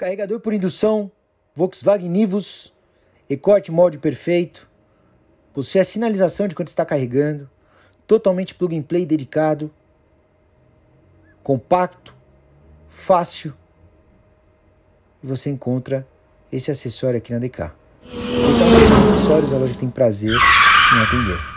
carregador por indução, Volkswagen Nivus, e-corte molde perfeito, possui a sinalização de quando está carregando, totalmente plug and play dedicado, compacto, fácil, e você encontra esse acessório aqui na DK. Então, acessórios, a é loja tem prazer em atender.